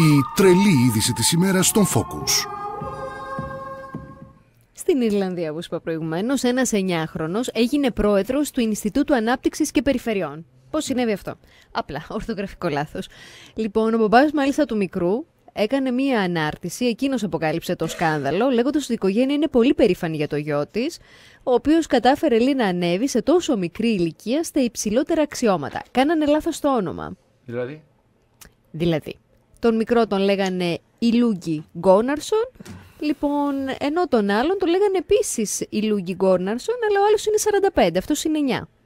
η τρελή είδηση της ημέρας στον Focus. Στην Ιρλανδία, όπως είπα προηγουμένως, ένας έγινε πρόεδρος του Ινστιτούτου Ανάπτυξης και Περιφερειών. Πώς συνέβη αυτό. Απλά, ορθογραφικό λάθος. Λοιπόν, ο μπαμπάς μάλιστα του μικρού έκανε μία ανάρτηση, εκείνος αποκάλυψε το σκάνδαλο, λέγοντας ότι η οικογένεια είναι πολύ περήφανη για το γιο της, ο οποίος κατάφερε λέει, να ανέβει σε τόσο μικρή ηλικία στα υψηλότερα αξιώματα. Κάνανε λάθος το όνομα. Δηλαδή. Δηλαδή. Τον μικρό τον λέγανε Ιλούγκη Γκόναρσον. Λοιπόν, ενώ τον άλλον τον λέγανε επίσης Ιλούγκη Γκόναρσον, αλλά ο άλλος είναι 45, αυτός είναι 9.